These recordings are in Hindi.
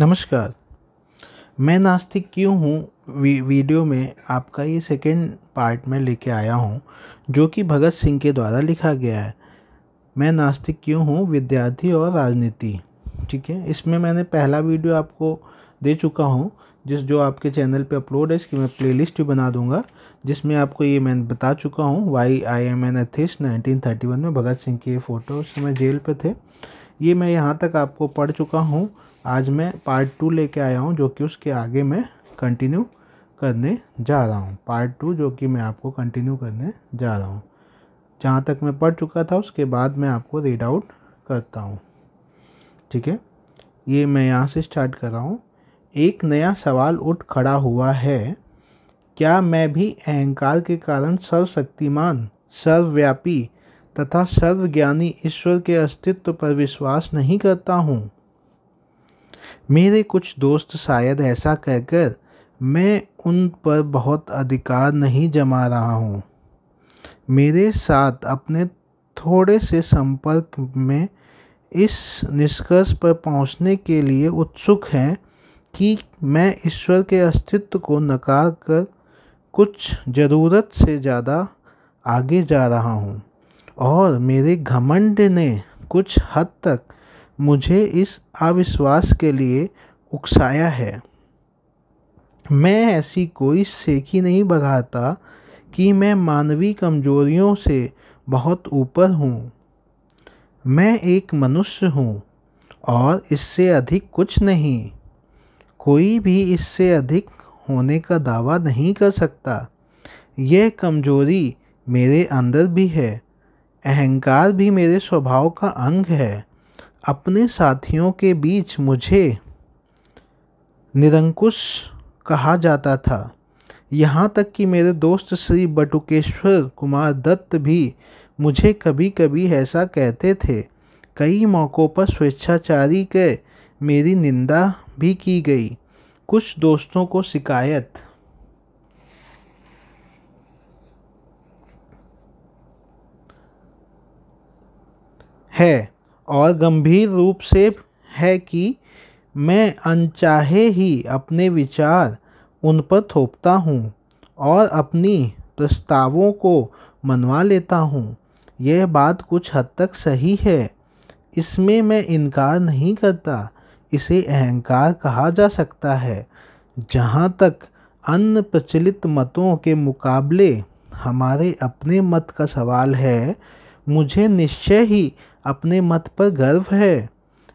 नमस्कार मैं नास्तिक क्यों हूँ वी, वीडियो में आपका ये सेकंड पार्ट में लेके आया हूँ जो कि भगत सिंह के द्वारा लिखा गया है मैं नास्तिक क्यों हूँ विद्यार्थी और राजनीति ठीक है इसमें मैंने पहला वीडियो आपको दे चुका हूँ जिस जो आपके चैनल पे अपलोड है इसकी मैं प्लेलिस्ट भी बना दूंगा जिसमें आपको ये मैं बता चुका हूँ Y I M N thirty one में भगत सिंह की ये फ़ोटो उस समय जेल पे थे ये मैं यहाँ तक आपको पढ़ चुका हूँ आज मैं पार्ट टू लेके आया हूँ जो कि उसके आगे मैं कंटिन्यू करने जा रहा हूँ पार्ट टू जो कि मैं आपको कंटिन्यू करने जा रहा हूँ जहाँ तक मैं पढ़ चुका था उसके बाद मैं आपको रीड आउट करता हूँ ठीक है ये मैं यहाँ से स्टार्ट कर रहा हूँ एक नया सवाल उठ खड़ा हुआ है क्या मैं भी अहंकार के कारण सर्वशक्तिमान सर्वव्यापी तथा सर्वज्ञानी ईश्वर के अस्तित्व पर विश्वास नहीं करता हूँ मेरे कुछ दोस्त शायद ऐसा कहकर मैं उन पर बहुत अधिकार नहीं जमा रहा हूँ मेरे साथ अपने थोड़े से संपर्क में इस निष्कर्ष पर पहुँचने के लिए उत्सुक हैं कि मैं ईश्वर के अस्तित्व को नकार कर कुछ ज़रूरत से ज़्यादा आगे जा रहा हूँ और मेरे घमंड ने कुछ हद तक मुझे इस अविश्वास के लिए उकसाया है मैं ऐसी कोई सेकी नहीं बघाता कि मैं मानवीय कमजोरियों से बहुत ऊपर हूँ मैं एक मनुष्य हूँ और इससे अधिक कुछ नहीं कोई भी इससे अधिक होने का दावा नहीं कर सकता यह कमजोरी मेरे अंदर भी है अहंकार भी मेरे स्वभाव का अंग है अपने साथियों के बीच मुझे निरंकुश कहा जाता था यहाँ तक कि मेरे दोस्त श्री बटुकेश्वर कुमार दत्त भी मुझे कभी कभी ऐसा कहते थे कई मौक़ों पर स्वेच्छाचारी के मेरी निंदा भी की गई कुछ दोस्तों को शिकायत है और गंभीर रूप से है कि मैं अनचाहे ही अपने विचार उन पर थोपता हूँ और अपनी प्रस्तावों को मनवा लेता हूँ यह बात कुछ हद तक सही है इसमें मैं इनकार नहीं करता इसे अहंकार कहा जा सकता है जहाँ तक अन्य प्रचलित मतों के मुकाबले हमारे अपने मत का सवाल है मुझे निश्चय ही अपने मत पर गर्व है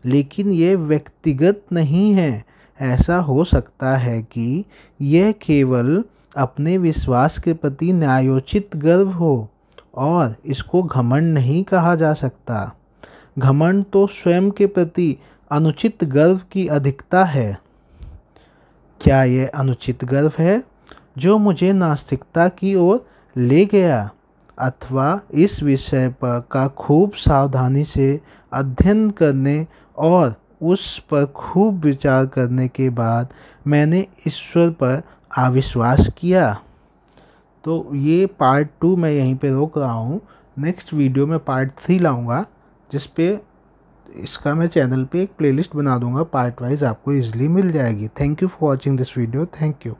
लेकिन यह व्यक्तिगत नहीं है ऐसा हो सकता है कि यह केवल अपने विश्वास के प्रति न्यायोचित गर्व हो और इसको घमंड नहीं कहा जा सकता घमंड तो स्वयं के प्रति अनुचित गर्व की अधिकता है क्या यह अनुचित गर्व है जो मुझे नास्तिकता की ओर ले गया अथवा इस विषय पर का खूब सावधानी से अध्ययन करने और उस पर खूब विचार करने के बाद मैंने ईश्वर पर अविश्वास किया तो ये पार्ट टू मैं यहीं पे रोक रहा हूँ नेक्स्ट वीडियो में पार्ट थ्री लाऊंगा जिस पे इसका मैं चैनल पे एक प्लेलिस्ट बना दूंगा पार्ट वाइज आपको इजीली मिल जाएगी thank you for watching this video thank you